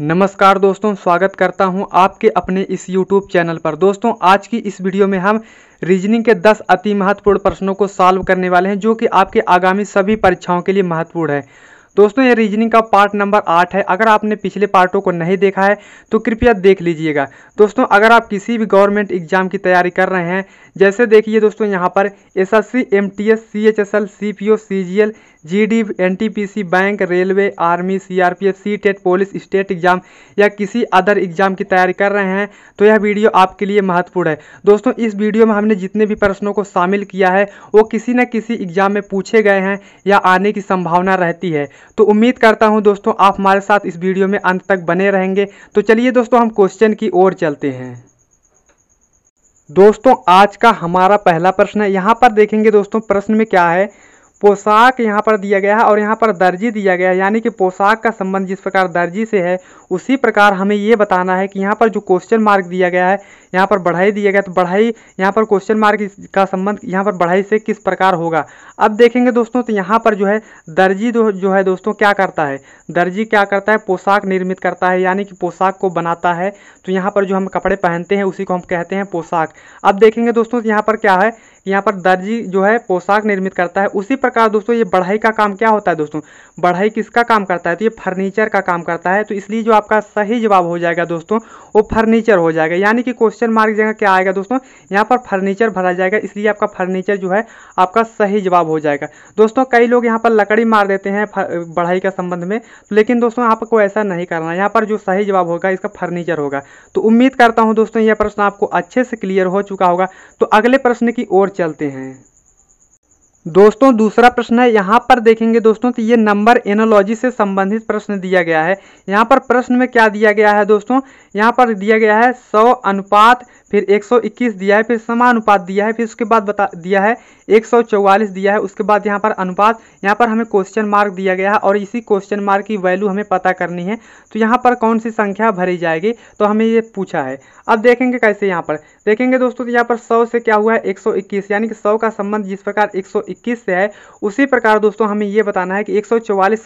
नमस्कार दोस्तों स्वागत करता हूं आपके अपने इस YouTube चैनल पर दोस्तों आज की इस वीडियो में हम रीजनिंग के 10 अति महत्वपूर्ण प्रश्नों को सॉल्व करने वाले हैं जो कि आपके आगामी सभी परीक्षाओं के लिए महत्वपूर्ण है दोस्तों ये रीजनिंग का पार्ट नंबर आठ है अगर आपने पिछले पार्टों को नहीं देखा है तो कृपया देख लीजिएगा दोस्तों अगर आप किसी भी गवर्नमेंट एग्जाम की तैयारी कर रहे हैं जैसे देखिए दोस्तों यहाँ पर S S C M T S C H S L C P O C G L G D N T P C bank railway army C R P F C TET police state exam या किसी other exam की तैयारी कर रहे हैं तो यह video आपके लिए महत्वपूर्ण है दोस्तों इस वीडियो में हमने जितने भी प्रश्नों को शामिल किया है वो किसी न किसी एग्जाम में पूछे गए हैं या आने की संभावना रहती है तो उम्मीद करता हूँ दोस्तों आप हमारे साथ इस वीडियो में अंत तक बने रहेंगे तो चलिए दोस्तों हम क्वेश्चन की ओर चलते हैं दोस्तों आज का हमारा पहला प्रश्न है यहाँ पर देखेंगे दोस्तों प्रश्न में क्या है पोशाक यहाँ पर दिया गया है और यहाँ पर दर्जी दिया गया है यानी कि पोशाक का संबंध जिस प्रकार दर्जी से है उसी प्रकार हमें ये बताना है कि यहाँ पर जो क्वेश्चन मार्क दिया गया है यहाँ पर बढ़ाई दिया गया तो बढ़ाई यहाँ पर क्वेश्चन मार्क का संबंध यहाँ पर बढ़ाई से किस प्रकार होगा अब देखेंगे दोस्तों तो यहाँ पर जो है दर्जी जो है दोस्तों क्या करता है दर्जी क्या करता है पोशाक निर्मित करता है यानी कि पोशाक को बनाता है तो यहाँ पर जो हम कपड़े पहनते हैं उसी को हम कहते हैं पोशाक अब देखेंगे दोस्तों तो यहाँ पर क्या है यहाँ पर दर्जी जो है पोशाक निर्मित करता है उसी प्रकार दोस्तों ये बढ़ाई का काम क्या होता है दोस्तों बढ़ाई किसका काम करता है तो ये फर्नीचर का काम करता है तो इसलिए जो आपका सही जवाब हो जाएगा दोस्तों वो फर्नीचर हो जाएगा यानी कि क्वेश्चन मार्क जगह क्या आएगा दोस्तों यहाँ पर फर्नीचर भरा जाएगा इसलिए आपका फर्नीचर जो है आपका सही जवाब हो जाएगा दोस्तों कई लोग यहाँ पर लकड़ी मार देते हैं बढ़ाई के संबंध में तो लेकिन दोस्तों आपको ऐसा नहीं करना यहाँ पर जो सही जवाब होगा इसका फर्नीचर होगा तो उम्मीद करता हूँ दोस्तों यह प्रश्न आपको अच्छे से क्लियर हो चुका होगा तो अगले प्रश्न की ओर ओर चलते हैं दोस्तों दूसरा प्रश्न है यहाँ पर देखेंगे दोस्तों तो ये नंबर एनोलॉजी से संबंधित प्रश्न दिया गया है यहाँ पर प्रश्न में क्या दिया गया है दोस्तों यहाँ पर दिया गया है सौ अनुपात फिर 121 दिया है फिर समानुपात दिया है फिर उसके बाद बता दिया है 144 दिया है उसके बाद यहाँ पर अनुपात यहाँ पर हमें क्वेश्चन मार्क दिया गया है और इसी क्वेश्चन मार्क की वैल्यू हमें पता करनी है तो यहाँ पर कौन सी संख्या भरी जाएगी तो हमें ये पूछा है अब देखेंगे कैसे यहाँ पर देखेंगे दोस्तों तो यहाँ पर सौ से क्या हुआ है एक यानी कि सौ का संबंध जिस प्रकार एक से है उसी प्रकार दोस्तों हमें ये बताना है कि एक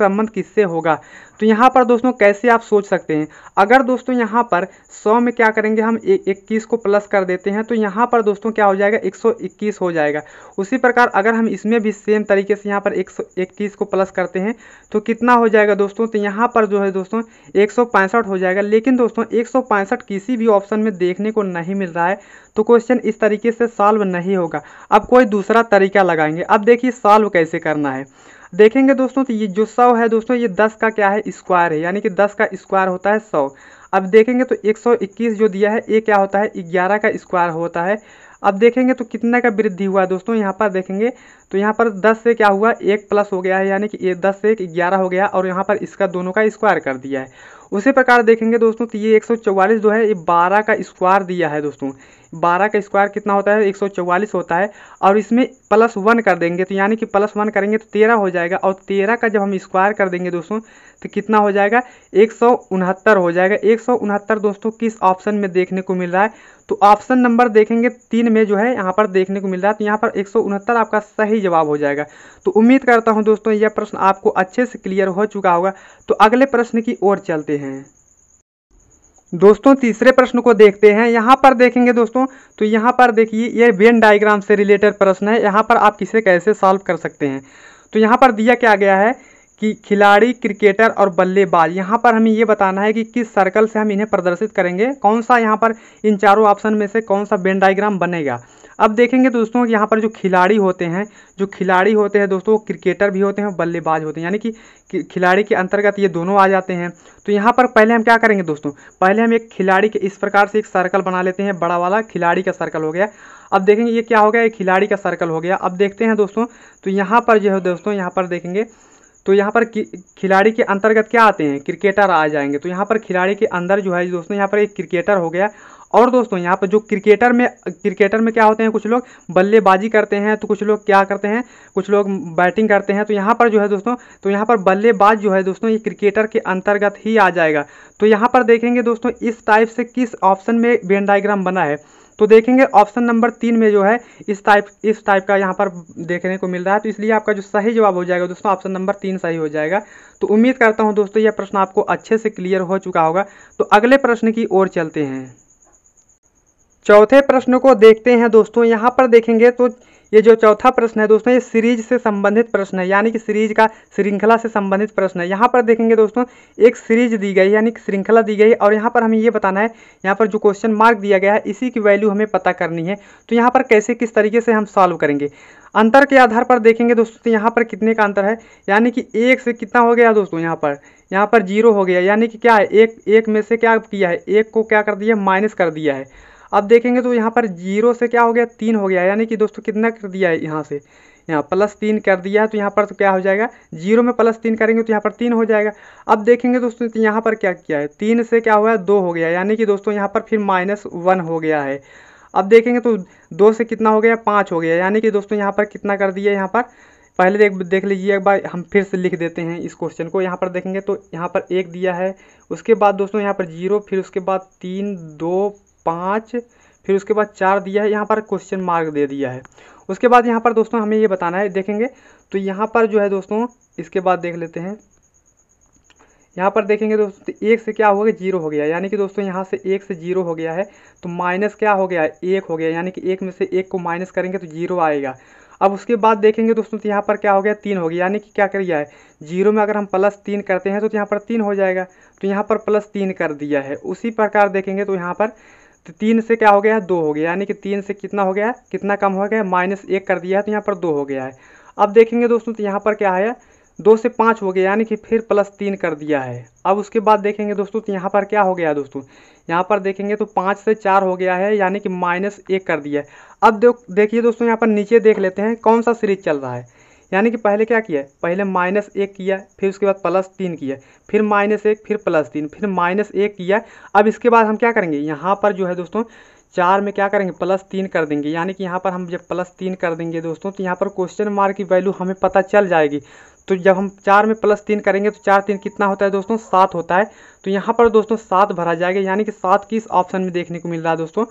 संबंध किससे होगा तो यहाँ पर दोस्तों कैसे आप सोच सकते हैं अगर दोस्तों यहाँ पर पर 100 में क्या करेंगे हम इक्कीस को प्लस कर देते हैं तो यहाँ पर दोस्तों क्या हो जाएगा 121 हो जाएगा उसी प्रकार अगर हम इसमें भी सेम तरीके से यहाँ पर एक को प्लस करते हैं तो कितना हो जाएगा दोस्तों तो यहाँ पर जो है दोस्तों एक हो जाएगा लेकिन दोस्तों एक किसी भी ऑप्शन में देखने को नहीं मिल रहा है तो क्वेश्चन इस तरीके से सॉल्व नहीं होगा अब कोई दूसरा तरीका लगाएंगे अब देखिए सॉल्व कैसे करना है देखेंगे दोस्तों तो ये जो सौ है दोस्तों ये दस का क्या है स्क्वायर है यानी कि दस का स्क्वायर होता है सौ अब देखेंगे तो 121 जो दिया है ये क्या होता है 11 का स्क्वायर होता है अब देखेंगे तो कितना का वृद्धि हुआ दोस्तों यहाँ पर देखेंगे तो यहाँ पर 10 से क्या हुआ एक प्लस हो गया है यानी कि ये 10 से एक ग्यारह हो गया और यहाँ पर इसका दोनों का स्क्वायर कर दिया है उसी प्रकार देखेंगे दोस्तों तो ये एक जो है ये बारह का स्क्वायर दिया है दोस्तों बारह का स्क्वायर कितना होता है एक होता है और इसमें प्लस वन कर देंगे तो यानी कि प्लस वन करेंगे तो तेरह हो जाएगा और तेरह का जब हम स्क्वायर कर देंगे दोस्तों तो कितना हो जाएगा एक हो जाएगा एक दोस्तों किस ऑप्शन में देखने को मिल रहा है तो ऑप्शन नंबर देखेंगे तीन में जो है यहाँ पर देखने को मिल रहा है तो यहाँ पर एक आपका सही जवाब हो जाएगा तो उम्मीद करता हूँ दोस्तों यह प्रश्न आपको अच्छे से क्लियर हो चुका होगा तो अगले प्रश्न की ओर चलते हैं दोस्तों तीसरे प्रश्न को देखते हैं यहाँ पर देखेंगे दोस्तों तो यहाँ पर देखिए ये वेन डायग्राम से रिलेटेड प्रश्न है यहाँ पर आप किसे कैसे सॉल्व कर सकते हैं तो यहाँ पर दिया क्या गया है कि खिलाड़ी क्रिकेटर और बल्लेबाज यहाँ पर हमें ये बताना है कि किस सर्कल से हम इन्हें प्रदर्शित करेंगे कौन सा यहाँ पर इन चारों ऑप्शन में से कौन सा बेन डायग्राम बनेगा अब देखेंगे दोस्तों यहाँ पर जो खिलाड़ी होते हैं जो खिलाड़ी होते हैं दोस्तों क्रिकेटर भी होते हैं बल्लेबाज होते हैं यानी कि खिलाड़ी के अंतर्गत ये दोनों आ जाते हैं तो यहाँ पर पहले हम क्या करेंगे दोस्तों पहले हम एक खिलाड़ी के इस प्रकार से एक सर्कल बना लेते हैं बड़ा वाला खिलाड़ी का सर्कल हो गया अब देखेंगे ये क्या हो गया ये खिलाड़ी का सर्कल हो गया अब देखते हैं दोस्तों तो यहाँ पर जो है दोस्तों यहाँ पर देखेंगे तो यहाँ पर खिलाड़ी के अंतर्गत क्या आते हैं क्रिकेटर आ जाएंगे तो यहाँ पर खिलाड़ी के अंदर जो है दोस्तों यहाँ पर एक क्रिकेटर हो गया और दोस्तों यहाँ पर जो क्रिकेटर में क्रिकेटर में क्या होते हैं कुछ लोग बल्लेबाजी करते हैं तो कुछ लोग क्या करते हैं कुछ लोग बैटिंग करते हैं तो यहाँ पर जो है दोस्तों तो यहाँ पर बल्लेबाज जो है दोस्तों ये क्रिकेटर के अंतर्गत ही आ जाएगा तो यहाँ पर देखेंगे दोस्तों इस टाइप से किस ऑप्शन में वेन डाइग्राम बना है तो देखेंगे ऑप्शन नंबर तीन में जो है इस टाइप इस टाइप का यहाँ पर देखने को मिल रहा है तो इसलिए आपका जो सही जवाब हो जाएगा दोस्तों ऑप्शन नंबर तीन सही हो जाएगा तो उम्मीद करता हूँ दोस्तों यह प्रश्न आपको अच्छे से क्लियर हो चुका होगा तो अगले प्रश्न की ओर चलते हैं चौथे प्रश्न को देखते हैं दोस्तों यहाँ पर देखेंगे तो ये जो चौथा प्रश्न है दोस्तों ये सीरीज से संबंधित प्रश्न है यानी कि सीरीज का श्रृंखला से संबंधित प्रश्न है यहाँ पर देखेंगे दोस्तों एक सीरीज दी गई यानी कि श्रृंखला दी गई और यहाँ पर हमें ये बताना है यहाँ पर जो क्वेश्चन मार्क दिया गया है इसी की वैल्यू हमें पता करनी है तो यहाँ पर कैसे किस तरीके से हम सॉल्व करेंगे अंतर के आधार पर देखेंगे दोस्तों तो यहाँ पर कितने का अंतर है यानी कि एक से कितना हो गया दोस्तों यहाँ पर यहाँ पर जीरो हो गया यानी कि क्या है एक एक में से क्या किया है एक को क्या कर दिया माइनस कर दिया है अब देखेंगे तो यहाँ पर जीरो से क्या हो गया तीन हो गया यानी कि दोस्तों कितना कर दिया है यहाँ से यहाँ प्लस तीन कर दिया है तो यहाँ पर तो क्या हो जाएगा जीरो में प्लस तीन करेंगे तो यहाँ पर तीन हो जाएगा अब देखेंगे दोस्तों तो यहाँ पर क्या किया है तीन से क्या हुआ है दो हो गया यानी कि दोस्तों यहाँ पर फिर माइनस वन हो गया है अब देखेंगे तो दो से कितना हो गया पाँच हो गया यानी कि दोस्तों यहाँ पर कितना कर दिया यहाँ पर पहले देख देख लीजिए एक बार हम फिर से लिख देते हैं इस क्वेश्चन को यहाँ पर देखेंगे तो यहाँ पर एक दिया है उसके बाद दोस्तों यहाँ पर जीरो फिर उसके बाद तीन दो पाँच फिर उसके बाद चार दिया है यहाँ पर क्वेश्चन मार्क दे दिया है उसके बाद यहाँ पर दोस्तों हमें ये बताना है देखेंगे तो यहाँ पर जो है दोस्तों इसके बाद देख लेते हैं यहाँ पर देखेंगे दोस्तों तो एक से क्या हो गया जीरो हो गया यानी कि दोस्तों यहाँ से एक से जीरो हो गया है तो माइनस क्या हो गया एक हो गया यानी कि एक में से एक को माइनस करेंगे तो जीरो आएगा अब उसके बाद देखेंगे दोस्तों तो यहाँ पर क्या हो गया तीन हो गया यानी कि क्या कर दिया है जीरो में अगर हम प्लस तीन करते हैं तो यहाँ पर तीन हो जाएगा तो यहाँ पर प्लस तीन कर दिया है उसी प्रकार देखेंगे तो यहाँ पर तो तीन से क्या हो गया है दो हो गया यानी कि तीन से कितना हो गया है कितना कम हो गया माइनस एक कर दिया है तो यहाँ पर दो हो गया है अब देखेंगे दोस्तों तो यहाँ पर क्या है दो से पाँच हो गया यानी कि फिर प्लस तीन कर दिया है अब उसके बाद देखेंगे दोस्तों तो यहाँ पर क्या हो गया दोस्तों यहाँ पर देखेंगे तो पाँच से चार हो गया है यानी कि माइनस एक कर दिया है अब देखिए दोस्तों यहाँ पर नीचे देख लेते हैं कौन सा सीरीज चल रहा है यानी कि पहले क्या किया पहले माइनस एक किया फिर उसके बाद प्लस तीन किया फिर माइनस एक फिर प्लस तीन फिर माइनस एक किया अब इसके बाद हम क्या करेंगे यहाँ पर जो है दोस्तों चार में क्या करेंगे प्लस तीन कर देंगे यानी कि यहाँ पर हम जब प्लस तीन कर देंगे दोस्तों तो यहाँ पर क्वेश्चन मार्क की वैल्यू हमें पता चल जाएगी तो जब हम चार में प्लस तीन करेंगे तो चार तीन कितना होता है दोस्तों सात होता है तो यहाँ पर दोस्तों सात भरा जाएगा यानी कि सात किस ऑप्शन में देखने को मिल रहा है दोस्तों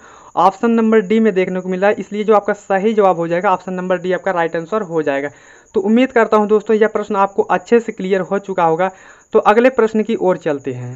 ऑप्शन नंबर डी में देखने को मिल रहा है इसलिए जो आपका सही जवाब हो जाएगा ऑप्शन नंबर डी आपका राइट आंसर हो जाएगा तो उम्मीद करता हूँ दोस्तों यह प्रश्न आपको अच्छे से क्लियर हो चुका होगा तो अगले प्रश्न की ओर चलते हैं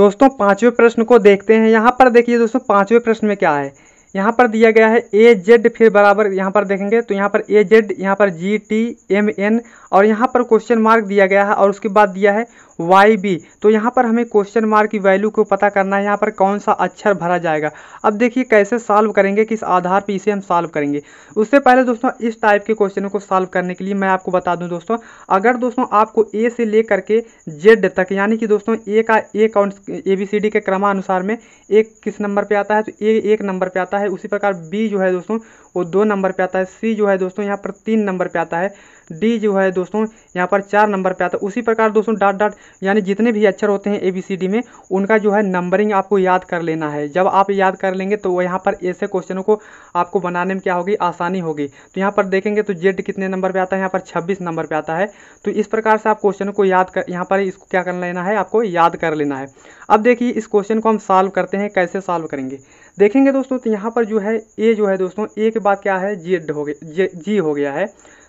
दोस्तों पाँचवें प्रश्न को देखते हैं यहाँ पर देखिए दोस्तों पाँचवें प्रश्न में क्या है यहाँ पर दिया गया है ए जेड फिर बराबर यहाँ पर देखेंगे तो यहाँ पर ए जेड यहाँ पर जी टी एम एन और यहाँ पर क्वेश्चन मार्क दिया गया है और उसके बाद दिया है वाई बी तो यहाँ पर हमें क्वेश्चन मार्क की वैल्यू को पता करना है यहाँ पर कौन सा अक्षर भरा जाएगा अब देखिए कैसे सॉल्व करेंगे किस आधार पर इसे हम सॉल्व करेंगे उससे पहले दोस्तों इस टाइप के क्वेश्चनों को सॉल्व करने के लिए मैं आपको बता दूँ दोस्तों अगर दोस्तों आपको ए से ले करके जेड तक यानी कि दोस्तों ए का A count A B C D के क्रमानुसार में एक किस नंबर पर आता है तो ए एक नंबर पर आता है है उसी प्रकार बी जो है दोस्तों वो दो नंबर पे आता है सी जो है दोस्तों यहाँ पर तीन नंबर पे आता है डी जो है दोस्तों यहाँ पर चार नंबर पे आता है उसी प्रकार दोस्तों डॉट डॉट यानी जितने भी अक्षर होते हैं ए बी सी डी में उनका जो है नंबरिंग आपको याद कर लेना है जब आप याद कर लेंगे तो वो यहाँ पर ऐसे क्वेश्चनों को आपको बनाने में क्या होगी आसानी होगी तो यहाँ पर देखेंगे तो जेड कितने नंबर पर आता है यहाँ पर छब्बीस नंबर पर आता है तो इस प्रकार से आप क्वेश्चन को याद कर यहाँ पर इसको क्या कर लेना है आपको याद कर लेना है अब देखिए इस क्वेश्चन को हम सॉल्व करते हैं कैसे सॉल्व करेंगे देखेंगे दोस्तों तो यहाँ पर जो है ए जो है दोस्तों ए के बाद क्या है जी हो गया जी हो गया है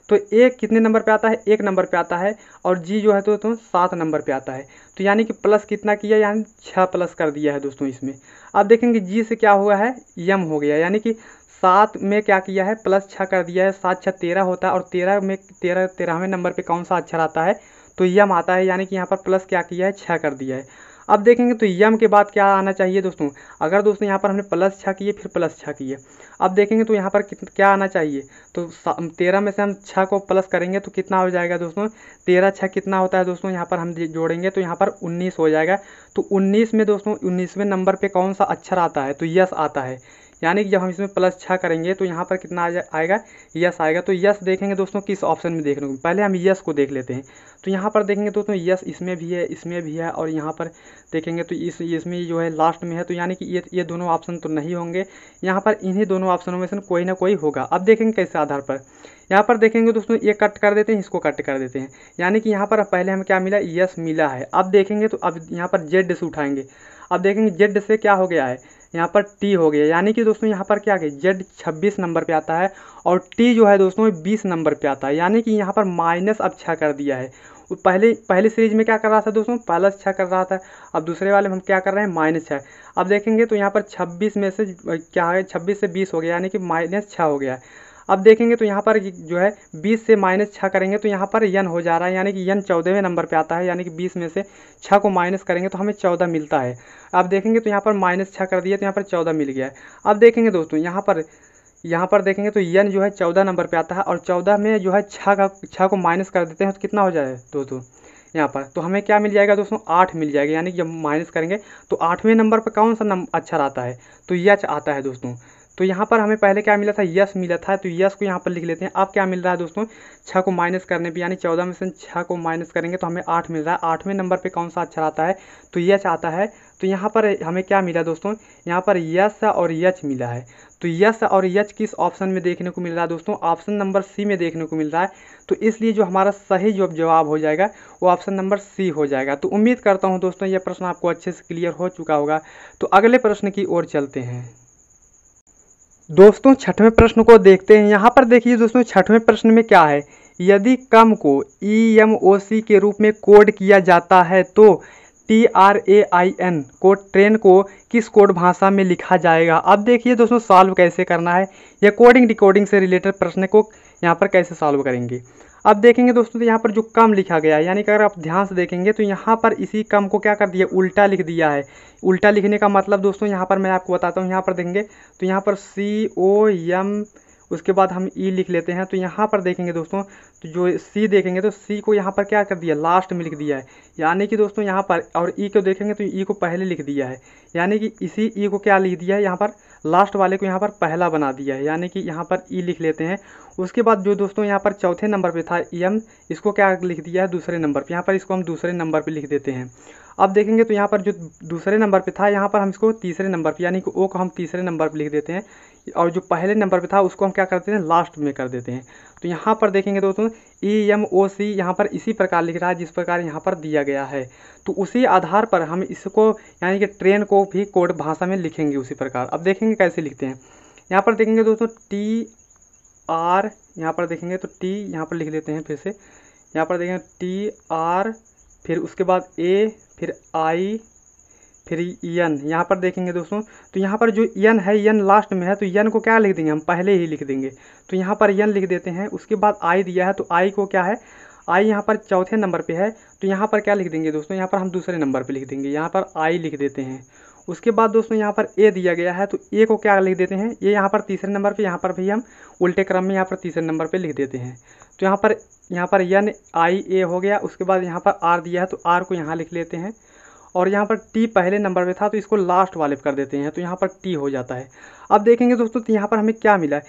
तो ए कितने नंबर पे आता है एक नंबर पे आता है और जी जो है तो, दोस्तों सात नंबर पे आता है तो यानी कि प्लस कितना किया यानी छः प्लस कर दिया है दोस्तों इसमें अब देखेंगे जी से क्या हुआ है यम हो गया यानी कि सात में क्या किया है प्लस छः कर दिया है सात छः तेरह होता है और तेरह में तेरह तेरहवें नंबर पर कौन सा अक्षर आता है तो यम आता है यानी कि यहाँ पर प्लस क्या किया है छः कर दिया है अब देखेंगे तो यम के बाद क्या आना चाहिए दोस्तों अगर दोस्तों यहाँ पर हमने प्लस छः किए फिर प्लस छः किए अब देखेंगे तो यहाँ पर क्या आना चाहिए तो तेरह में से हम छः को प्लस करेंगे तो कितना हो जाएगा दोस्तों तेरह छः कितना होता है दोस्तों यहाँ पर हम जोड़ेंगे तो यहाँ पर उन्नीस हो जाएगा तो उन्नीस में दोस्तों उन्नीसवें नंबर पर कौन सा अक्षर आता है तो यस आता है यानी कि जब हम इसमें प्लस छः करेंगे तो यहाँ पर कितना आएगा यस आएगा तो यस देखेंगे दोस्तों किस ऑप्शन में देखने को पहले हम यस को देख लेते हैं तो यहाँ पर देखेंगे दोस्तों यस इसमें भी है इसमें भी है और यहाँ पर देखेंगे तो इस इसमें जो है लास्ट में है तो यानी कि ये ये दोनों ऑप्शन तो नहीं होंगे यहाँ पर इन्हीं दोनों ऑप्शनों में से कोई ना कोई होगा अब देखेंगे कैसे आधार पर यहाँ पर देखेंगे दोस्तों ये कट कर देते हैं इसको कट कर देते हैं यानी कि यहाँ पर पहले हमें क्या मिला यस मिला है अब देखेंगे तो अब यहाँ पर जेड से उठाएंगे अब देखेंगे जेड से क्या हो गया है यहाँ पर टी हो गया यानी कि दोस्तों यहाँ पर क्या है जेड छब्बीस नंबर पर आता है और टी जो है दोस्तों बीस नंबर पर आता है यानी कि यहाँ पर माइनस अब छः कर दिया है पहले पहले सीरीज में क्या कर रहा था दोस्तों प्लस छः कर रहा था अब दूसरे वाले में हम क्या कर रहे हैं माइनस छः अब देखेंगे तो यहाँ पर छब्बीस में से क्या है छब्बीस से बीस हो गया यानी कि माइनस छः हो गया है अब देखेंगे तो यहाँ पर जो है बीस से माइनस छः करेंगे तो यहाँ पर यन हो जा रहा है यानी कि यन चौदहवें नंबर पर आता है यानी कि बीस में से छः को माइनस करेंगे तो हमें चौदह मिलता है अब देखेंगे तो यहाँ पर माइनस छः कर दिया तो यहाँ पर चौदह मिल गया है अब देखेंगे दोस्तों यहाँ पर यहाँ पर देखेंगे तो यन जो है चौदह नंबर पे आता है और चौदह में जो है छः का छः को माइनस कर देते हैं तो कितना हो जाए दोस्तों यहाँ पर तो हमें क्या मिल जाएगा दोस्तों आठ मिल जाएगा यानी कि जब माइनस करेंगे तो आठवें नंबर पर कौन सा नंबर अच्छा रहता है तो यच आता है दोस्तों तो यहाँ पर हमें पहले क्या मिला था यस मिला था तो यस को यहाँ पर लिख लेते हैं अब क्या मिल रहा है दोस्तों छः को माइनस करने पर यानी चौदह में से छः को माइनस करेंगे तो हमें आठ मिल रहा है आठवें नंबर पर कौन सा अक्षर अच्छा आता है तो यच आता है तो यहाँ पर हमें क्या मिला दोस्तों यहाँ पर यस और यच मिला है तो यस और यच किस ऑप्शन में देखने को मिल रहा है दोस्तों ऑप्शन नंबर सी में देखने को मिल रहा है तो इसलिए जो हमारा सही जो जवाब हो जाएगा वो ऑप्शन नंबर सी हो जाएगा तो उम्मीद करता हूँ दोस्तों यह प्रश्न आपको अच्छे से क्लियर हो चुका होगा तो अगले प्रश्न की ओर चलते हैं दोस्तों छठवें प्रश्न को देखते हैं यहाँ पर देखिए दोस्तों छठवें प्रश्न में क्या है यदि कम को ई एम ओ सी के रूप में कोड किया जाता है तो T R A I N को ट्रेन को किस कोड भाषा में लिखा जाएगा अब देखिए दोस्तों सॉल्व कैसे करना है या कोडिंग डिकोडिंग से रिलेटेड प्रश्न को यहाँ पर कैसे सॉल्व करेंगे अब देखेंगे दोस्तों तो यहाँ पर जो कम लिखा गया है यानी कि अगर आप ध्यान से देखेंगे तो यहाँ पर इसी कम को क्या कर दिया उल्टा लिख दिया है उल्टा लिखने का मतलब दोस्तों यहाँ पर मैं आपको बताता हूँ यहाँ पर देखेंगे तो यहाँ पर सी ओ एम उसके बाद हम ई e लिख लेते हैं तो यहाँ पर देखेंगे दोस्तों तो जो सी देखेंगे तो सी को यहाँ पर क्या कर दिया लास्ट में लिख दिया है यानी कि दोस्तों यहाँ पर और ई e को देखेंगे तो ई e को पहले लिख दिया है यानी कि इसी ई को क्या लिख दिया है यहाँ पर लास्ट वाले को यहाँ पर पहला बना दिया है यानी कि यहाँ पर ई लिख लेते हैं उसके बाद जो दोस्तों यहाँ पर चौथे नंबर पर था एम इसको क्या लिख दिया है दूसरे नंबर पर यहाँ पर इसको हम दूसरे नंबर पर लिख देते हैं अब देखेंगे तो यहाँ पर जो दूसरे नंबर पे था यहाँ पर हम इसको तीसरे नंबर पे यानी कि ओ को हम तीसरे नंबर पे लिख देते हैं और जो पहले नंबर पे था उसको हम क्या करते हैं लास्ट में कर देते हैं तो यहाँ पर देखेंगे दोस्तों ई एम ओ सी यहाँ पर इसी प्रकार लिख रहा है जिस प्रकार यहाँ पर दिया गया है तो उसी आधार पर हम इसको यानी कि ट्रेन को भी कोड भाषा में लिखेंगे उसी प्रकार अब देखेंगे कैसे लिखते हैं यहाँ पर देखेंगे दोस्तों टी आर यहाँ पर देखेंगे तो टी यहाँ पर लिख देते हैं फिर से यहाँ पर देखेंगे टी आर फिर उसके बाद ए फिर आई फिर यन यहाँ पर देखेंगे दोस्तों तो यहाँ पर जो यन है यन लास्ट में है तो यन को क्या लिख देंगे हम पहले ही लिख देंगे तो यहाँ पर यन लिख देते हैं उसके बाद आई दिया है तो आई को क्या है आई यहाँ पर चौथे नंबर पे है तो यहाँ पर क्या लिख देंगे दोस्तों यहाँ पर हम दूसरे नंबर पे लिख देंगे यहाँ पर आई लिख देते हैं उसके बाद दोस्तों यहाँ पर ए दिया गया है तो ए को क्या लिख देते हैं ये यहाँ पर तीसरे नंबर पे यहाँ पर भी हम उल्टे क्रम में यहाँ पर तीसरे नंबर पे लिख देते हैं तो यहाँ पर यहाँ पर यन आई ए हो गया उसके बाद यहाँ पर आर दिया है तो आर को यहाँ लिख लेते हैं और यहाँ पर टी पहले नंबर पे था तो इसको लास्ट वाले कर देते हैं तो यहाँ पर टी हो जाता है अब देखेंगे दोस्तों तो यहाँ पर हमें क्या मिला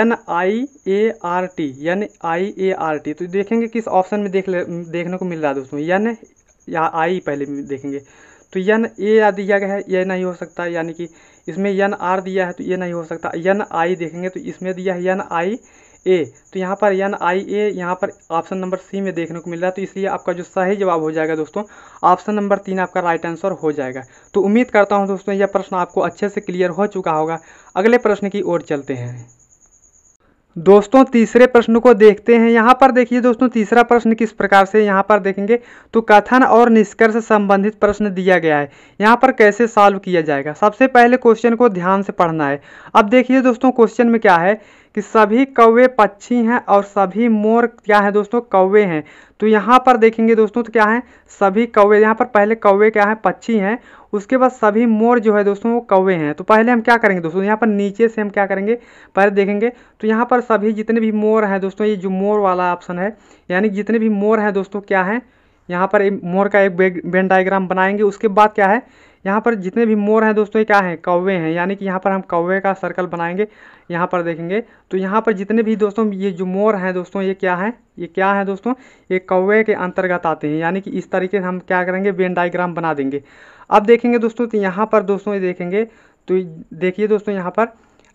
N I A R T N I A R T तो देखेंगे किस ऑप्शन में देख ले देखने को मिल रहा है दोस्तों एन या आई पहले देखेंगे तो एन ए दिया गया है ये नहीं हो सकता यानी कि इसमें एन आर दिया है तो ये नहीं हो सकता एन आई देखेंगे तो इसमें दिया है एन आई ए तो यहाँ पर एन आई ए यहाँ पर ऑप्शन नंबर सी में देखने को मिल रहा है तो इसलिए आपका जो सही जवाब हो जाएगा दोस्तों ऑप्शन नंबर तीन आपका राइट आंसर हो जाएगा तो उम्मीद करता हूँ दोस्तों यह प्रश्न आपको अच्छे से क्लियर हो चुका होगा अगले प्रश्न की ओर चलते हैं दोस्तों तीसरे प्रश्न को देखते हैं यहाँ पर देखिए दोस्तों तीसरा प्रश्न किस प्रकार से यहाँ पर देखेंगे तो कथन और निष्कर्ष संबंधित प्रश्न दिया गया है यहाँ पर कैसे सॉल्व किया जाएगा सबसे पहले क्वेश्चन को ध्यान से पढ़ना है अब देखिए दोस्तों क्वेश्चन में क्या है कि सभी कौवे पक्षी हैं और सभी मोर क्या है दोस्तों कौवे हैं तो यहाँ पर देखेंगे दोस्तों तो क्या है सभी कौवे यहाँ पर पहले कौवे क्या है पक्षी हैं उसके बाद सभी मोर जो है दोस्तों वो कौवे हैं तो पहले हम क्या करेंगे दोस्तों यहाँ पर नीचे से हम क्या करेंगे पहले देखेंगे तो यहाँ पर सभी जितने भी मोर हैं दोस्तों ये जो मोर वाला ऑप्शन है यानी जितने भी मोर हैं दोस्तों क्या है यहाँ पर मोर का एक बेन डायग्राम बनाएंगे उसके बाद क्या है यहाँ पर जितने भी मोर हैं दोस्तों ये क्या है कौवे हैं यानी कि यहाँ पर हम कौवे का सर्कल बनाएंगे यहाँ पर देखेंगे तो यहाँ पर जितने भी दोस्तों ये जो मोर हैं दोस्तों ये क्या है ये क्या है दोस्तों ये कौवे के अंतर्गत आते हैं यानी कि इस तरीके से हम क्या करेंगे वेन डाइग्राम बना देंगे अब देखेंगे दोस्तों तो यहाँ पर दोस्तों ये देखेंगे तो देखिए दोस्तों यहाँ पर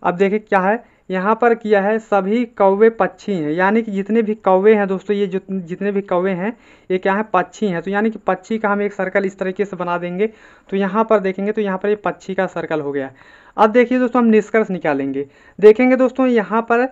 अब देखिए क्या है यहाँ पर किया है सभी कौवे पक्षी हैं यानी कि जितने भी कौवे हैं दोस्तों ये जितने भी कौवे हैं ये क्या है पक्षी हैं तो यानी कि पक्षी का हम एक सर्कल इस तरीके से बना देंगे तो यहाँ पर देखेंगे तो यहाँ पर ये पक्षी का सर्कल हो गया अब देखिए दोस्तों हम निष्कर्ष निकालेंगे देखेंगे दोस्तों यहाँ पर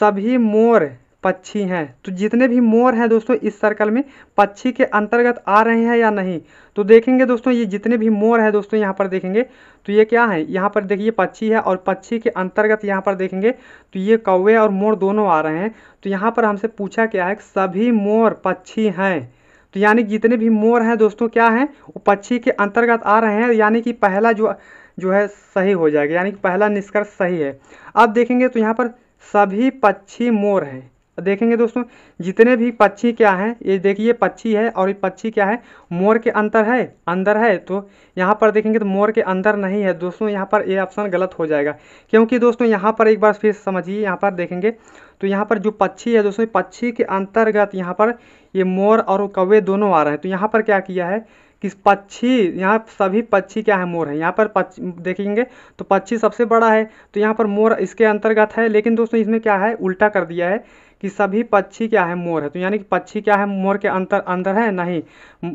सभी मोर पक्षी हैं तो जितने भी मोर हैं दोस्तों इस सर्कल में पक्षी के अंतर्गत आ रहे हैं या नहीं तो देखेंगे दोस्तों ये जितने भी मोर है दोस्तों यहाँ पर देखेंगे तो ये क्या है यहाँ पर देखिए पक्षी है और पक्षी के अंतर्गत यहाँ पर देखेंगे तो ये कौवे और मोर दोनों आ रहे हैं तो यहाँ पर हमसे पूछा क्या है सभी मोर पक्षी हैं तो यानी जितने भी मोर हैं दोस्तों क्या हैं वो पक्षी के अंतर्गत आ रहे हैं यानी कि पहला जो जो है सही हो जाएगा यानी कि पहला निष्कर्ष सही है अब देखेंगे तो यहाँ पर सभी पक्षी मोर हैं देखेंगे दोस्तों जितने भी पक्षी क्या हैं ये देखिए पक्षी है और ये पक्षी क्या है मोर के अंतर है अंदर है तो यहाँ पर देखेंगे तो मोर के अंदर नहीं है दोस्तों यहाँ पर ये ऑप्शन गलत हो जाएगा क्योंकि दोस्तों यहाँ पर एक बार फिर समझिए यहाँ पर देखेंगे तो यहाँ पर जो पक्षी है दोस्तों पक्षी के अंतर्गत यहाँ पर ये मोर और कौवे दोनों आ रहे हैं तो यहाँ पर क्या किया है कि पक्षी यहाँ सभी पक्षी क्या है मोर है यहाँ पर देखेंगे तो पक्षी सबसे बड़ा है तो यहाँ पर मोर इसके अंतर्गत है लेकिन दोस्तों इसमें क्या है उल्टा कर दिया है कि सभी पक्षी क्या है मोर है तो यानी कि पक्षी क्या है मोर के अंतर अंदर है नहीं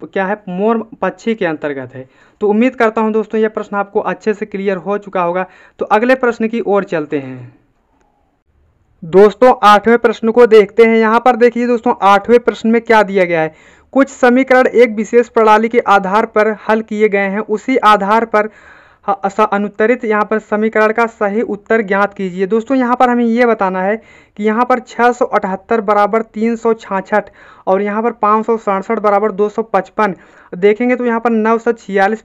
क्या है मोर पक्षी के अंतर्गत है तो उम्मीद करता हूँ दोस्तों यह प्रश्न आपको अच्छे से क्लियर हो चुका होगा तो अगले प्रश्न की ओर चलते हैं दोस्तों आठवें प्रश्न को देखते हैं यहाँ पर देखिए दोस्तों आठवें प्रश्न में क्या दिया गया है कुछ समीकरण एक विशेष प्रणाली के आधार पर हल किए गए हैं उसी आधार पर अनुत्तरित यहाँ पर समीकरण का सही उत्तर ज्ञात कीजिए दोस्तों यहाँ पर हमें ये बताना है कि यहाँ पर छः बराबर तीन और यहाँ पर पाँच बराबर दो देखेंगे तो यहाँ पर नौ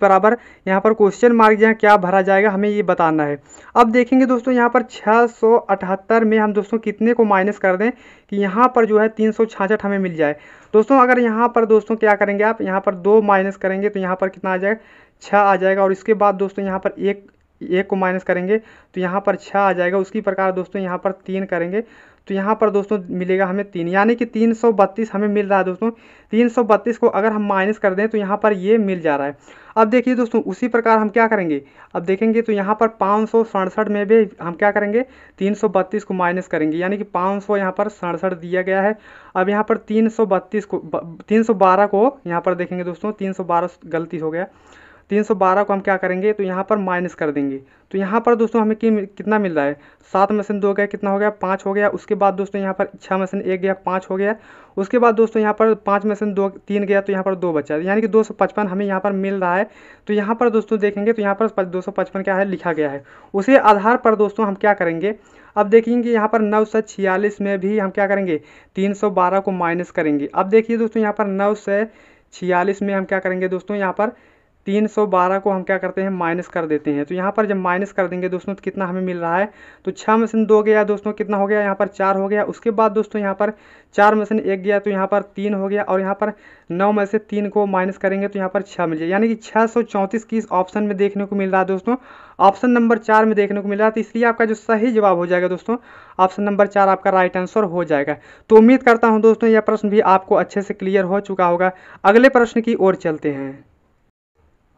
बराबर यहाँ पर क्वेश्चन मार्क यहाँ क्या भरा जाएगा हमें ये बताना है अब देखेंगे दोस्तों यहाँ पर छः में हम दोस्तों कितने को माइनस कर दें कि यहाँ पर जो है तीन हमें मिल जाए दोस्तों अगर यहाँ पर दोस्तों क्या करेंगे आप यहाँ पर दो माइनस करेंगे तो यहाँ पर कितना आ जाएगा छः आ जाएगा और इसके बाद दोस्तों यहाँ पर एक एक को माइनस करेंगे तो यहाँ पर छः आ जाएगा उसकी प्रकार दोस्तों यहाँ पर तीन करेंगे तो यहाँ पर दोस्तों मिलेगा हमें तीन यानी कि तीन सौ बत्तीस हमें मिल रहा है दोस्तों तीन सौ बत्तीस को अगर हम माइनस कर दें तो यहाँ पर ये मिल जा रहा है अब देखिए दोस्तों उसी प्रकार हम क्या करेंगे अब देखेंगे तो यहाँ पर पाँच सौ सड़सठ में भी हम क्या करेंगे तीन सौ बत्तीस को माइनस करेंगे यानी कि पाँच सौ यहाँ पर सड़सठ दिया गया है अब यहाँ पर तीन सौ बत्तीस को तीन सौ बारह को यहाँ पर देखेंगे दोस्तों तीन सौ बारह गलती हो गया तीन सौ बारह को हम क्या करेंगे तो यहाँ पर माइनस कर देंगे तो यहाँ पर दोस्तों हमें कि, कितना मिल रहा है सात मशीन दो गया कितना हो गया पाँच हो गया उसके बाद दोस्तों यहाँ पर छः मशीन एक गया पाँच हो गया उसके बाद दोस्तों यहाँ पर पाँच मशीन दो तीन गया तो यहाँ पर दो बचा यानी कि दो सौ पचपन हमें यहाँ पर मिल रहा है तो यहाँ पर दोस्तों देखेंगे तो यहाँ पर दो सौ पचपन क्या है लिखा गया है उसी आधार पर दोस्तों हम क्या करेंगे अब देखेंगे यहाँ पर नौ सौ छियालीस में भी हम क्या करेंगे तीन सौ बारह को माइनस करेंगे अब देखिए दोस्तों यहाँ पर नौ सौ छियालीस में हम क्या करेंगे दोस्तों यहाँ पर तीन सौ बारह को हम क्या करते हैं माइनस कर देते हैं तो यहाँ पर जब माइनस कर देंगे दोस्तों तो कितना हमें मिल रहा है तो छः में से दो गया दोस्तों कितना हो गया यहाँ पर चार हो गया उसके बाद दोस्तों यहाँ पर चार में से एक गया तो यहाँ पर तीन हो गया और यहाँ पर नौ में से तीन को माइनस करेंगे तो यहाँ पर छः मिल जाए यानी कि छः सौ चौंतीस की इस ऑप्शन में देखने को मिल रहा है दोस्तों ऑप्शन नंबर चार में देखने को मिल रहा है तो इसलिए आपका जो सही जवाब हो जाएगा दोस्तों ऑप्शन नंबर चार आपका राइट आंसर हो जाएगा तो उम्मीद करता हूँ दोस्तों यह प्रश्न भी आपको अच्छे से क्लियर हो चुका होगा अगले प्रश्न की ओर चलते हैं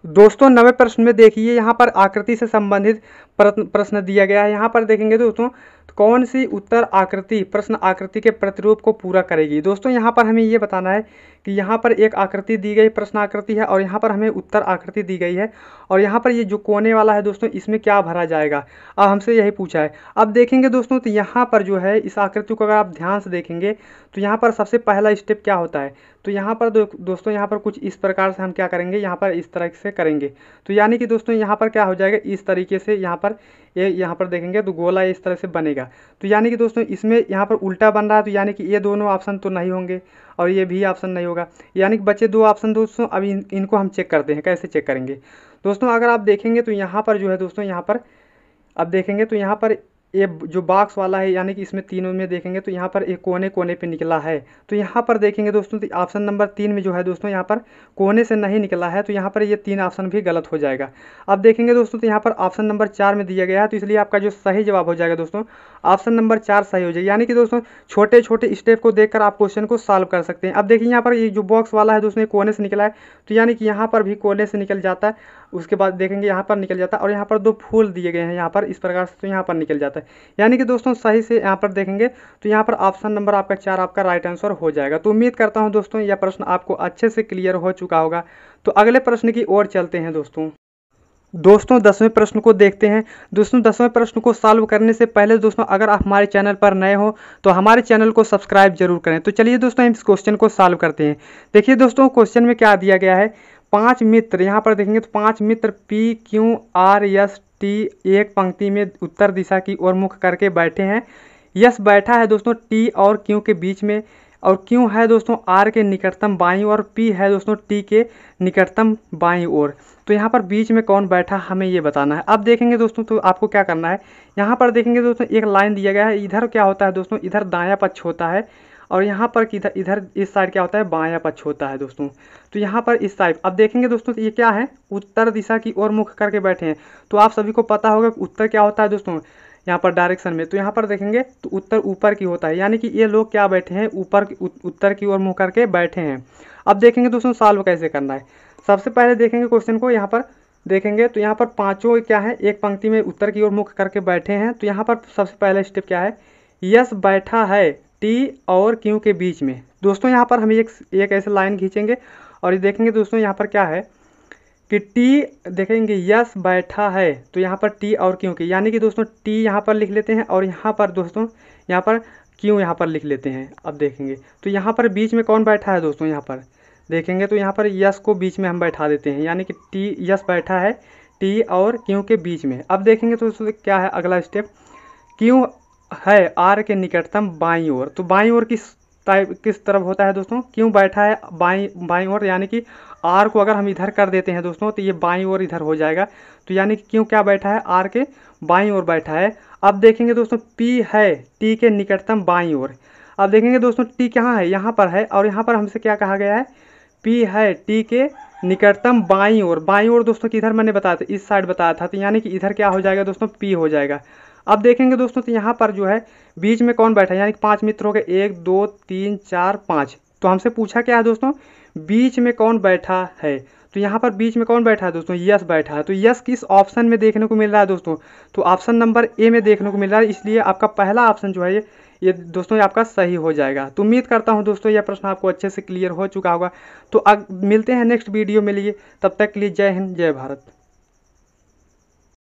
दोस्तों नवे प्रश्न में देखिए यहाँ पर आकृति से संबंधित प्रश्न दिया गया है यहाँ पर देखेंगे दोस्तों तो कौन सी उत्तर आकृति प्रश्न आकृति के प्रतिरूप को पूरा करेगी दोस्तों यहाँ पर हमें ये बताना है कि यहाँ पर एक आकृति दी गई प्रश्न आकृति है और यहाँ पर हमें उत्तर आकृति दी गई है और यहाँ पर ये जो कोने वाला है दोस्तों इसमें क्या भरा जाएगा अब हमसे यही पूछा है अब देखेंगे दोस्तों तो यहाँ पर जो है इस आकृति को अगर आप ध्यान से देखेंगे तो यहाँ पर सबसे पहला स्टेप क्या होता है तो यहाँ पर दो, दोस्तों यहाँ पर कुछ इस प्रकार से हम क्या करेंगे यहाँ पर इस तरह से करेंगे तो यानी कि दोस्तों यहाँ पर क्या हो जाएगा इस तरीके से यहाँ पर ये यह यहाँ पर देखेंगे तो गोला इस तरह से बनेगा तो यानी कि दोस्तों इसमें यहाँ पर उल्टा बन रहा है तो यानी कि ये दोनों ऑप्शन तो नहीं होंगे और ये भी ऑप्शन नहीं होगा यानी कि बचे दो ऑप्शन दोस्तों अभी इन, इनको हम चेक करते हैं कैसे चेक करेंगे दोस्तों अगर आप देखेंगे तो यहाँ पर जो है दोस्तों यहाँ पर अब देखेंगे तो यहाँ पर ये जो बॉक्स वाला है यानी कि इसमें तीनों में देखेंगे तो यहाँ पर एक कोने कोने पे निकला है तो यहाँ पर देखेंगे दोस्तों ऑप्शन नंबर तीन में जो है दोस्तों यहाँ पर कोने से नहीं निकला है तो यहाँ पर ये तीन ऑप्शन भी गलत हो जाएगा अब देखेंगे दोस्तों तो यहाँ पर ऑप्शन नंबर चार में दिया गया है तो इसलिए आपका जो सही जवाब हो जाएगा दोस्तों ऑप्शन नंबर चार सही हो जाएगा यानी कि दोस्तों छोटे छोटे स्टेप को देख आप क्वेश्चन को सॉल्व कर सकते हैं अब देखिए यहाँ पर ये जो बॉक्स वाला है दोस्तों कोने से निकला है तो यानी कि यहाँ पर भी कोने से निकल जाता है उसके बाद देखेंगे यहाँ पर निकल जाता है और यहाँ पर दो फूल दिए गए हैं यहाँ पर इस प्रकार से तो यहाँ पर निकल जाता है है यानी कि दोस्तों सही से यहाँ पर देखेंगे तो यहाँ पर ऑप्शन नंबर आपका चार आपका राइट आंसर हो जाएगा तो उम्मीद करता हूँ दोस्तों यह प्रश्न आपको अच्छे से क्लियर हो चुका होगा तो अगले प्रश्न की ओर चलते हैं दोस्तों दोस्तों दसवें प्रश्न को देखते हैं दोस्तों दसवें प्रश्न को सॉल्व करने से पहले दोस्तों अगर आप हमारे चैनल पर नए हो तो हमारे चैनल को सब्सक्राइब जरूर करें तो चलिए दोस्तों हम इस क्वेश्चन को सॉल्व करते हैं देखिए दोस्तों क्वेश्चन में क्या दिया गया है पांच मित्र यहाँ पर देखेंगे तो पांच मित्र P Q R S T एक पंक्ति में उत्तर दिशा की ओर मुख करके बैठे हैं यस बैठा है दोस्तों टी और क्यू के बीच में और क्यों है दोस्तों आर के निकटतम बाई और पी है दोस्तों टी के निकटतम बाई और तो यहाँ पर बीच में कौन बैठा हमें ये बताना है अब देखेंगे दोस्तों तो आपको क्या करना है यहाँ पर देखेंगे दोस्तों एक लाइन दिया गया है इधर क्या होता है दोस्तों इधर दाया पक्ष होता है और यहाँ पर किधर इधर इस साइड क्या होता है बाया पक्ष होता है दोस्तों तो यहाँ पर इस साइड अब देखेंगे दोस्तों ये क्या है उत्तर दिशा की ओर मुख करके बैठे हैं तो आप सभी को पता होगा उत्तर क्या होता है दोस्तों यहाँ पर डायरेक्शन में तो यहाँ पर देखेंगे तो उत्तर ऊपर की होता है यानी कि ये लोग क्या बैठे हैं ऊपर उत्तर की ओर मुँह करके बैठे हैं अब देखेंगे दोस्तों सॉल्व कैसे करना है सबसे पहले देखेंगे क्वेश्चन को यहाँ पर देखेंगे तो यहाँ पर पांचों क्या है एक पंक्ति में उत्तर की ओर मुख करके बैठे हैं तो यहाँ पर सबसे पहला स्टेप क्या है यस बैठा है टी और क्यू के बीच में दोस्तों यहाँ पर हम एक एक ऐसे लाइन खींचेंगे और ये देखेंगे दोस्तों यहाँ पर क्या है कि टी देखेंगे यस बैठा है तो यहाँ पर टी और क्यू के यानी कि दोस्तों टी यहाँ पर लिख लेते हैं और यहाँ पर दोस्तों यहाँ पर क्यों यहाँ पर लिख लेते हैं अब देखेंगे तो यहाँ पर बीच में कौन बैठा है दोस्तों यहाँ पर देखेंगे तो यहाँ पर यस को बीच में हम बैठा देते हैं यानी कि टी यस बैठा है टी और क्यों के बीच में अब देखेंगे तो दोस्तों क्या है अगला स्टेप क्यों है आर के निकटतम बाई ओर तो बाई ओर किस टाइप किस तरफ होता है दोस्तों क्यों बैठा है बाई बाई ओर यानी कि आर को अगर हम इधर कर देते हैं दोस्तों तो ये बाई ओर इधर हो जाएगा तो यानी कि क्यों क्या बैठा है आर के बाई ओर बैठा है अब देखेंगे दोस्तों पी है टी के निकटतम बाई ओर अब देखेंगे दोस्तों टी कहाँ है यहाँ पर है और यहाँ पर हमसे क्या कहा गया है पी है टी के निकटतम बाई ओर बाई ओर दोस्तों किधर मैंने बताया था इस साइड बताया था तो यानी कि इधर क्या हो जाएगा दोस्तों पी हो जाएगा अब देखेंगे दोस्तों तो यहाँ पर जो है बीच में कौन बैठा है यानी कि पाँच मित्र हो गए एक दो तीन चार पाँच तो हमसे पूछा क्या है दोस्तों बीच में कौन बैठा है तो यहाँ पर बीच में कौन बैठा है दोस्तों यस बैठा है तो यस किस ऑप्शन में देखने को मिल रहा है दोस्तों तो ऑप्शन नंबर ए में देखने को मिल रहा है इसलिए आपका पहला ऑप्शन जो है ये ये दोस्तों ये आपका सही हो जाएगा तो उम्मीद करता हूँ दोस्तों यह प्रश्न आपको अच्छे से क्लियर हो चुका होगा तो अब मिलते हैं नेक्स्ट वीडियो में लिए तब तक के लिए जय हिंद जय भारत